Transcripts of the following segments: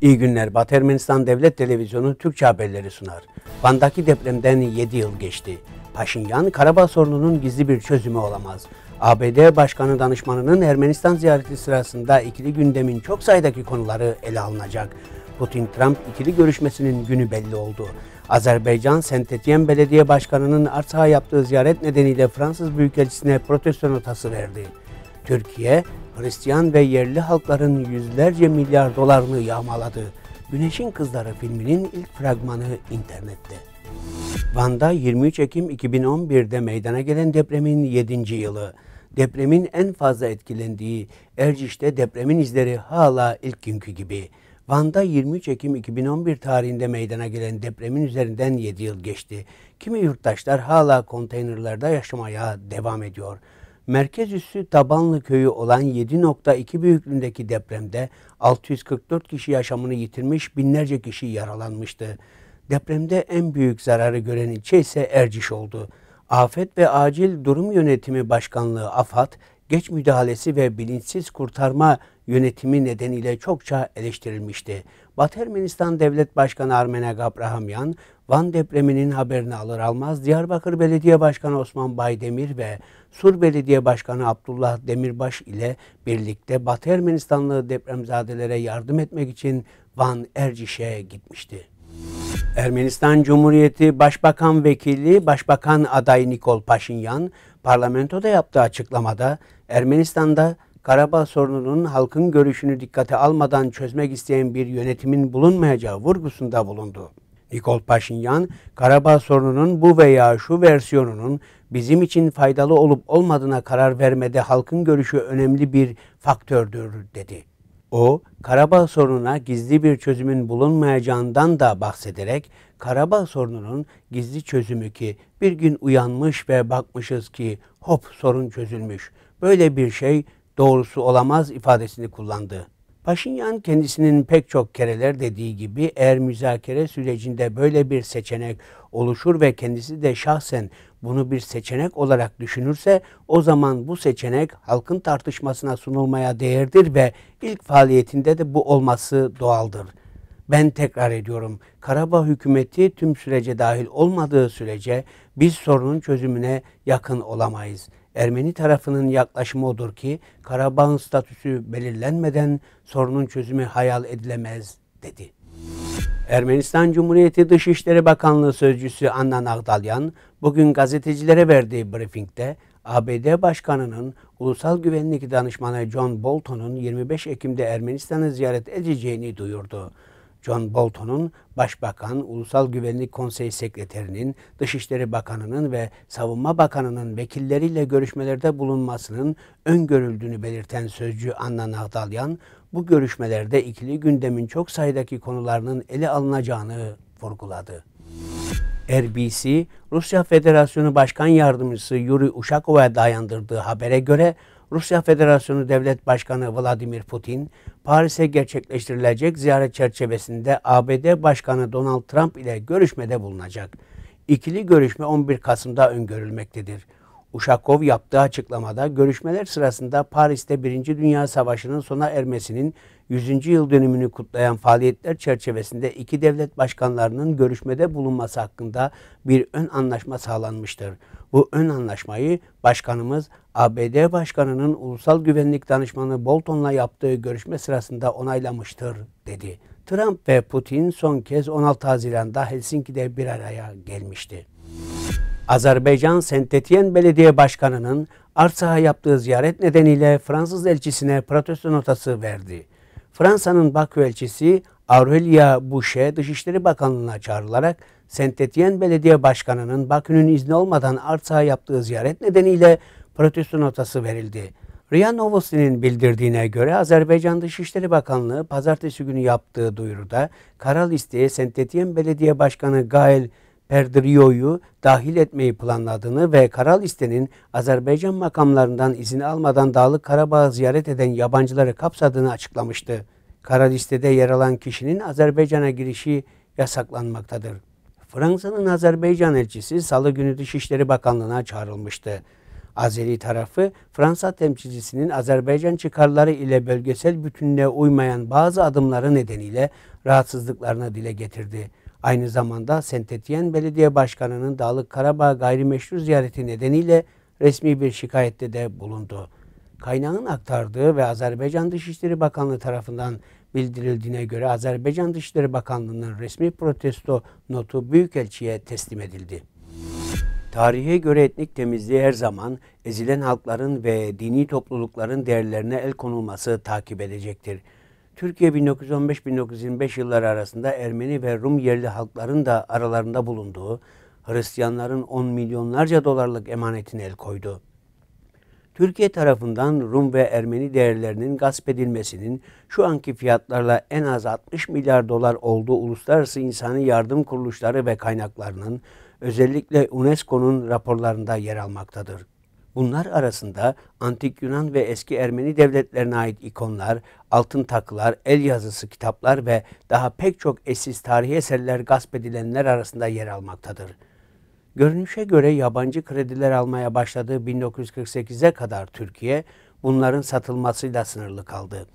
İyi günler. Batı Ermenistan Devlet Televizyonu Türkçe haberleri sunar. Van'daki depremden 7 yıl geçti. Paşinyan, Karabağ sorununun gizli bir çözümü olamaz. ABD Başkanı danışmanının Ermenistan ziyareti sırasında ikili gündemin çok sayıdaki konuları ele alınacak. Putin-Trump ikili görüşmesinin günü belli oldu. Azerbaycan, Sentetyen Belediye Başkanı'nın Artsakh'a yaptığı ziyaret nedeniyle Fransız Büyükelçisi'ne protesto notası verdi. Türkiye, Hristiyan ve yerli halkların yüzlerce milyar dolarını yağmaladı. Güneşin Kızları filminin ilk fragmanı internette. Van'da 23 Ekim 2011'de meydana gelen depremin 7. yılı. Depremin en fazla etkilendiği Erciş'te depremin izleri hala ilk günkü gibi. Van'da 23 Ekim 2011 tarihinde meydana gelen depremin üzerinden 7 yıl geçti. Kimi yurttaşlar hala konteynerlarda yaşamaya devam ediyor merkez üssü Tabanlı köyü olan 7.2 büyüklüğündeki depremde 644 kişi yaşamını yitirmiş, binlerce kişi yaralanmıştı. Depremde en büyük zararı gören ilçe ise Erciş oldu. Afet ve Acil Durum Yönetimi Başkanlığı AFAD, geç müdahalesi ve bilinçsiz kurtarma yönetimi nedeniyle çokça eleştirilmişti. Batı Ermenistan Devlet Başkanı Armene Gabrahamyan, Van depreminin haberini alır almaz Diyarbakır Belediye Başkanı Osman Baydemir ve Sur Belediye Başkanı Abdullah Demirbaş ile birlikte Batı Ermenistanlı depremzadelere yardım etmek için Van Erciş'e gitmişti. Ermenistan Cumhuriyeti Başbakan Vekili Başbakan adayı Nikol Paşinyan parlamentoda yaptığı açıklamada Ermenistan'da Karabağ sorununun halkın görüşünü dikkate almadan çözmek isteyen bir yönetimin bulunmayacağı vurgusunda bulundu. Nikol Paşinyan, Karabağ sorununun bu veya şu versiyonunun bizim için faydalı olup olmadığına karar vermede halkın görüşü önemli bir faktördür dedi. O, Karabağ sorununa gizli bir çözümün bulunmayacağından da bahsederek Karabağ sorununun gizli çözümü ki bir gün uyanmış ve bakmışız ki hop sorun çözülmüş. Böyle bir şey doğrusu olamaz ifadesini kullandı. Paşinyan kendisinin pek çok kereler dediği gibi eğer müzakere sürecinde böyle bir seçenek oluşur ve kendisi de şahsen bunu bir seçenek olarak düşünürse o zaman bu seçenek halkın tartışmasına sunulmaya değerdir ve ilk faaliyetinde de bu olması doğaldır. Ben tekrar ediyorum. Karabağ hükümeti tüm sürece dahil olmadığı sürece biz sorunun çözümüne yakın olamayız. Ermeni tarafının yaklaşımı odur ki Karabağın statüsü belirlenmeden sorunun çözümü hayal edilemez dedi. Ermenistan Cumhuriyeti Dışişleri Bakanlığı Sözcüsü Annan Agdalyan bugün gazetecilere verdiği briefingde ABD Başkanı'nın Ulusal Güvenlik Danışmanı John Bolton'un 25 Ekim'de Ermenistan'ı ziyaret edeceğini duyurdu. John Bolton'un Başbakan, Ulusal Güvenlik Konseyi Sekreterinin, Dışişleri Bakanı'nın ve Savunma Bakanı'nın vekilleriyle görüşmelerde bulunmasının öngörüldüğünü belirten sözcü Anna Nahdalyan, bu görüşmelerde ikili gündemin çok sayıdaki konularının ele alınacağını vurguladı. RBC, Rusya Federasyonu Başkan Yardımcısı Yuri Ushakov'a dayandırdığı habere göre Rusya Federasyonu Devlet Başkanı Vladimir Putin, Paris'e gerçekleştirilecek ziyaret çerçevesinde ABD Başkanı Donald Trump ile görüşmede bulunacak. İkili görüşme 11 Kasım'da öngörülmektedir. Uşakov yaptığı açıklamada görüşmeler sırasında Paris'te Birinci Dünya Savaşı'nın sona ermesinin 100. yıl dönümünü kutlayan faaliyetler çerçevesinde iki devlet başkanlarının görüşmede bulunması hakkında bir ön anlaşma sağlanmıştır. Bu ön anlaşmayı başkanımız ABD Başkanı'nın Ulusal Güvenlik Danışmanı Bolton'la yaptığı görüşme sırasında onaylamıştır dedi. Trump ve Putin son kez 16 Haziran'da Helsinki'de bir araya gelmişti. Azerbaycan Sentetiyen Belediye Başkanı'nın Arsah'a yaptığı ziyaret nedeniyle Fransız elçisine protesto notası verdi. Fransa'nın Bakü elçisi Aurelia Boucher Dışişleri Bakanlığı'na çağrılarak Sentetiyen Belediye Başkanı'nın Bakü'nün izni olmadan Arsah'a yaptığı ziyaret nedeniyle protesto notası verildi. Riya Novosti'nin bildirdiğine göre Azerbaycan Dışişleri Bakanlığı pazartesi günü yaptığı duyuruda kara listeye Sentetiyen Belediye Başkanı Gael Perdrioyu dahil etmeyi planladığını ve Karal İste'nin Azerbaycan makamlarından izin almadan Dağlık Karabağ'ı ziyaret eden yabancıları kapsadığını açıklamıştı. Kara listede yer alan kişinin Azerbaycan'a girişi yasaklanmaktadır. Fransa'nın Azerbaycan elçisi salı günü Dışişleri Bakanlığı'na çağrılmıştı. Azeri tarafı Fransa temsilcisinin Azerbaycan çıkarları ile bölgesel bütünlüğe uymayan bazı adımları nedeniyle rahatsızlıklarını dile getirdi. Aynı zamanda Sentetiyen Belediye Başkanı'nın Dağlık Karabağ gayrimeşru ziyareti nedeniyle resmi bir şikayette de bulundu. Kaynağın aktardığı ve Azerbaycan Dışişleri Bakanlığı tarafından bildirildiğine göre Azerbaycan Dışişleri Bakanlığı'nın resmi protesto notu Büyükelçi'ye teslim edildi. Tarihe göre etnik temizliği her zaman ezilen halkların ve dini toplulukların değerlerine el konulması takip edecektir. Türkiye 1915-1925 yılları arasında Ermeni ve Rum yerli halkların da aralarında bulunduğu Hristiyanların 10 milyonlarca dolarlık emanetine el koydu. Türkiye tarafından Rum ve Ermeni değerlerinin gasp edilmesinin şu anki fiyatlarla en az 60 milyar dolar olduğu uluslararası insani yardım kuruluşları ve kaynaklarının özellikle UNESCO'nun raporlarında yer almaktadır. Bunlar arasında antik Yunan ve eski Ermeni devletlerine ait ikonlar, altın takılar, el yazısı kitaplar ve daha pek çok eşsiz tarihi eserler gasp edilenler arasında yer almaktadır. Görünüşe göre yabancı krediler almaya başladığı 1948'e kadar Türkiye bunların satılmasıyla sınırlı kaldı.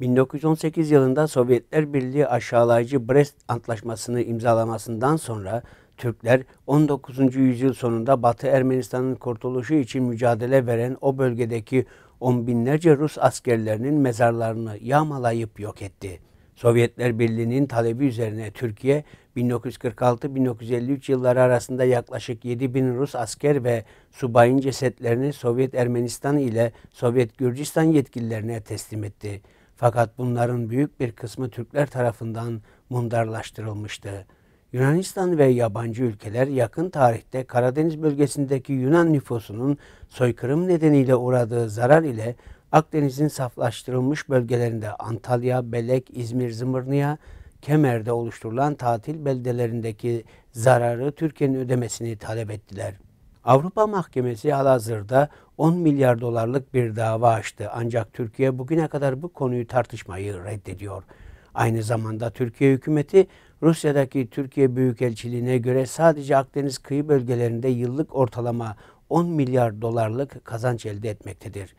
1918 yılında Sovyetler Birliği aşağılayıcı Brest Antlaşması'nı imzalamasından sonra Türkler 19. yüzyıl sonunda Batı Ermenistan'ın kurtuluşu için mücadele veren o bölgedeki on binlerce Rus askerlerinin mezarlarını yağmalayıp yok etti. Sovyetler Birliği'nin talebi üzerine Türkiye 1946-1953 yılları arasında yaklaşık 7 bin Rus asker ve subayın cesetlerini Sovyet Ermenistan ile Sovyet Gürcistan yetkililerine teslim etti. Fakat bunların büyük bir kısmı Türkler tarafından mundarlaştırılmıştı. Yunanistan ve yabancı ülkeler yakın tarihte Karadeniz bölgesindeki Yunan nüfusunun soykırım nedeniyle uğradığı zarar ile Akdeniz'in saflaştırılmış bölgelerinde Antalya, Belek, İzmir, Zımırnia, Kemer'de oluşturulan tatil beldelerindeki zararı Türkiye'nin ödemesini talep ettiler. Avrupa Mahkemesi halihazırda 10 milyar dolarlık bir dava açtı ancak Türkiye bugüne kadar bu konuyu tartışmayı reddediyor. Aynı zamanda Türkiye hükümeti Rusya'daki Türkiye Büyükelçiliğine göre sadece Akdeniz kıyı bölgelerinde yıllık ortalama 10 milyar dolarlık kazanç elde etmektedir.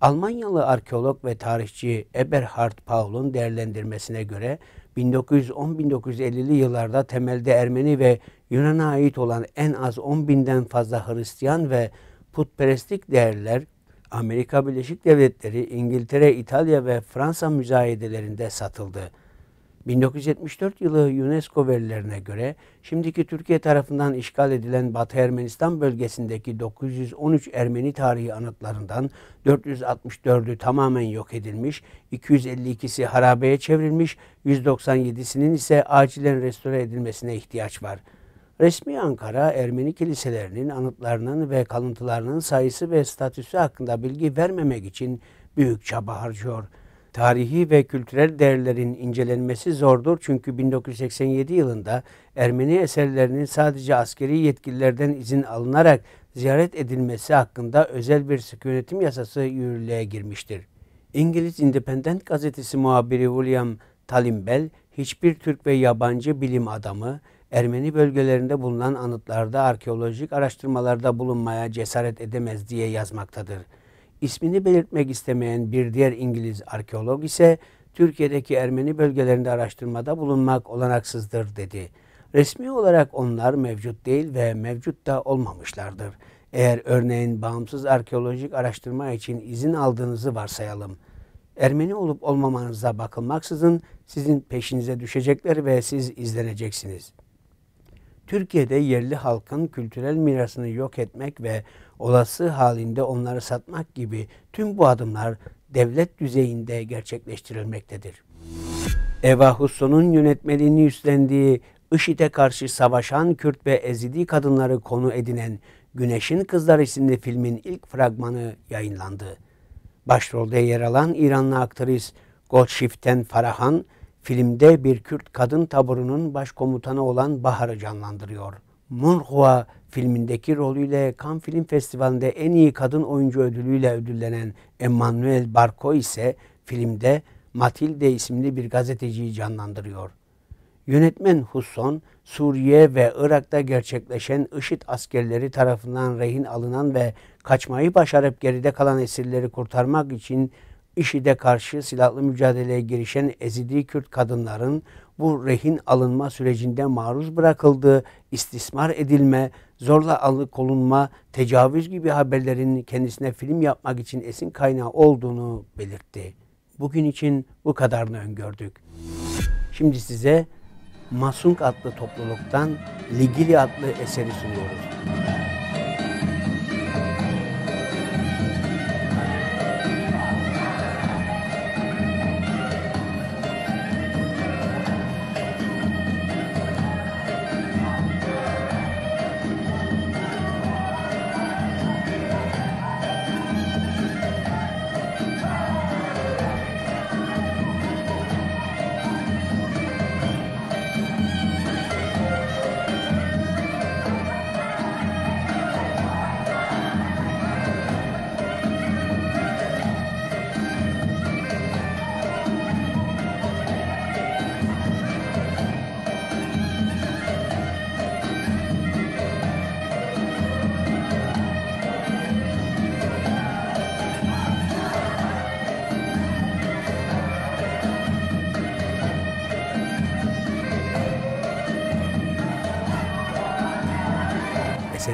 Almanyalı arkeolog ve tarihçi Eberhard Paul'un değerlendirmesine göre 1910-1950'li yıllarda temelde Ermeni ve Yunan'a ait olan en az 10 binden fazla Hristiyan ve putperestlik değerler Amerika Birleşik Devletleri, İngiltere, İtalya ve Fransa müzayedelerinde satıldı. 1974 yılı UNESCO verilerine göre şimdiki Türkiye tarafından işgal edilen Batı Ermenistan bölgesindeki 913 Ermeni tarihi anıtlarından 464'ü tamamen yok edilmiş, 252'si harabeye çevrilmiş, 197'sinin ise acilen restore edilmesine ihtiyaç var. Resmi Ankara, Ermeni kiliselerinin anıtlarının ve kalıntılarının sayısı ve statüsü hakkında bilgi vermemek için büyük çaba harcıyor.'' tarihi ve kültürel değerlerin incelenmesi zordur. Çünkü 1987 yılında Ermeni eserlerinin sadece askeri yetkililerden izin alınarak ziyaret edilmesi hakkında özel bir sık yasası yürürlüğe girmiştir. İngiliz Independent gazetesi muhabiri William Talimbel, hiçbir Türk ve yabancı bilim adamı Ermeni bölgelerinde bulunan anıtlarda arkeolojik araştırmalarda bulunmaya cesaret edemez diye yazmaktadır. İsmini belirtmek istemeyen bir diğer İngiliz arkeolog ise Türkiye'deki Ermeni bölgelerinde araştırmada bulunmak olanaksızdır dedi. Resmi olarak onlar mevcut değil ve mevcut da olmamışlardır. Eğer örneğin bağımsız arkeolojik araştırma için izin aldığınızı varsayalım. Ermeni olup olmamanıza bakılmaksızın sizin peşinize düşecekler ve siz izleneceksiniz.'' Türkiye'de yerli halkın kültürel mirasını yok etmek ve olası halinde onları satmak gibi tüm bu adımlar devlet düzeyinde gerçekleştirilmektedir. Eva Husso'nun yönetmeliğini üstlendiği IŞİD'e karşı savaşan Kürt ve Ezidi kadınları konu edinen Güneşin Kızlar isimli filmin ilk fragmanı yayınlandı. Başrolde yer alan İranlı aktris Goldshift'ten Farahan, filmde bir Kürt kadın taburunun başkomutanı olan Bahar'ı canlandırıyor. Murhua filmindeki rolüyle Cannes Film Festivali'nde en iyi kadın oyuncu ödülüyle ödüllenen Emmanuel Barco ise filmde Matilde isimli bir gazeteciyi canlandırıyor. Yönetmen Husson, Suriye ve Irak'ta gerçekleşen IŞİD askerleri tarafından rehin alınan ve kaçmayı başarıp geride kalan esirleri kurtarmak için IŞİD'e karşı silahlı mücadeleye girişen Ezidi Kürt kadınların bu rehin alınma sürecinde maruz bırakıldığı, istismar edilme, zorla alıkolunma, tecavüz gibi haberlerin kendisine film yapmak için esin kaynağı olduğunu belirtti. Bugün için bu kadarını öngördük. Şimdi size Masunk adlı topluluktan Ligili adlı eseri sunuyoruz.